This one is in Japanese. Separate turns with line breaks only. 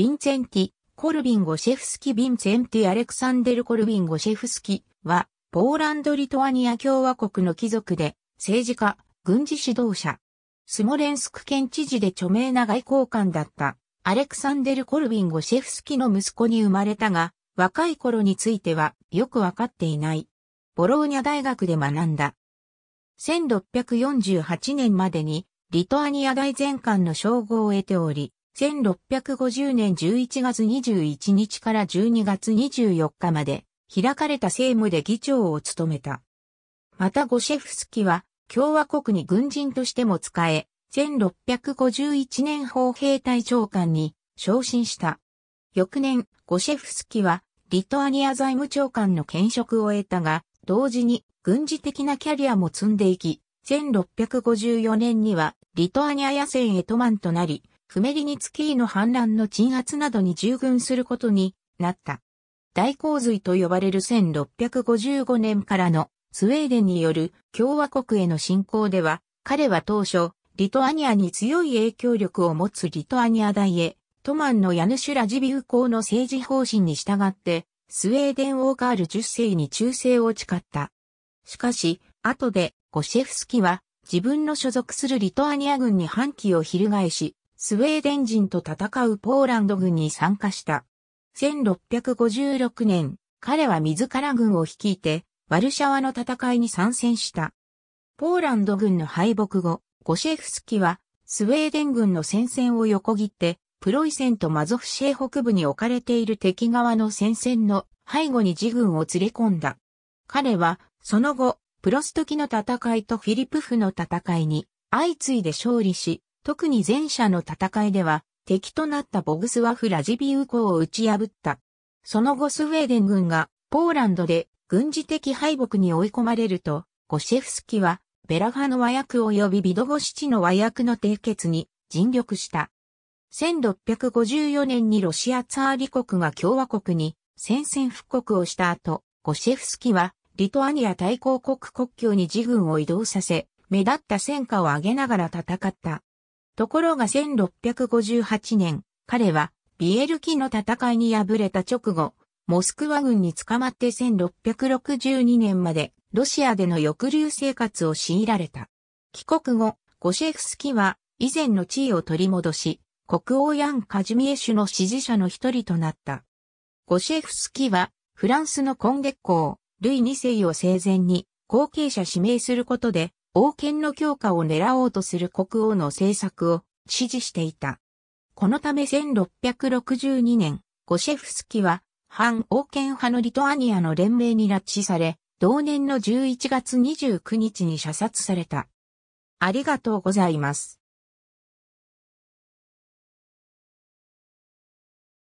ヴィンツェンティ、コルビンゴシェフスキ・ヴィンツェンティ・アレクサンデル・コルビンゴシェフスキは、ポーランド・リトアニア共和国の貴族で、政治家、軍事指導者、スモレンスク県知事で著名な外交官だった、アレクサンデル・コルビンゴシェフスキの息子に生まれたが、若い頃についてはよくわかっていない。ボローニャ大学で学んだ。1648年までに、リトアニア大全館の称号を得ており、1650年11月21日から12月24日まで開かれた政務で議長を務めた。またゴシェフスキは共和国に軍人としても使え、1651年砲兵隊長官に昇進した。翌年、ゴシェフスキはリトアニア財務長官の兼職を得たが、同時に軍事的なキャリアも積んでいき、1654年にはリトアニア野戦へトマンとなり、フメリニツキーの反乱の鎮圧などに従軍することになった。大洪水と呼ばれる1655年からのスウェーデンによる共和国への侵攻では、彼は当初、リトアニアに強い影響力を持つリトアニア大へ、トマンのヤヌシュラジビウ公の政治方針に従って、スウェーデン王カール10世に忠誠を誓った。しかし、後でゴシェフスキは自分の所属するリトアニア軍に反旗を翻し、スウェーデン人と戦うポーランド軍に参加した。1656年、彼は自ら軍を率いて、ワルシャワの戦いに参戦した。ポーランド軍の敗北後、ゴシェフスキは、スウェーデン軍の戦線を横切って、プロイセンとマゾフシェ北部に置かれている敵側の戦線の背後に自軍を連れ込んだ。彼は、その後、プロストキの戦いとフィリップフの戦いに、相次いで勝利し、特に前者の戦いでは、敵となったボグスワフ・ラジビウコを打ち破った。その後スウェーデン軍がポーランドで軍事的敗北に追い込まれると、ゴシェフスキはベラファの和訳及びビドゴシチの和訳の締結に尽力した。1654年にロシアツァーリ国が共和国に戦線復国をした後、ゴシェフスキはリトアニア対抗国国境に自軍を移動させ、目立った戦果を上げながら戦った。ところが1658年、彼はビエルキの戦いに敗れた直後、モスクワ軍に捕まって1662年までロシアでの抑留生活を強いられた。帰国後、ゴシェフスキは以前の地位を取り戻し、国王ヤン・カジミエシュの支持者の一人となった。ゴシェフスキはフランスの今月光、ルイ2世を生前に後継者指名することで王権の強化を狙おうとする国王の政策を支持していた。このため1662年、ゴシェフスキは反王権派のリトアニアの連盟に拉致され、同年の11月29日に射殺された。ありがとうございます。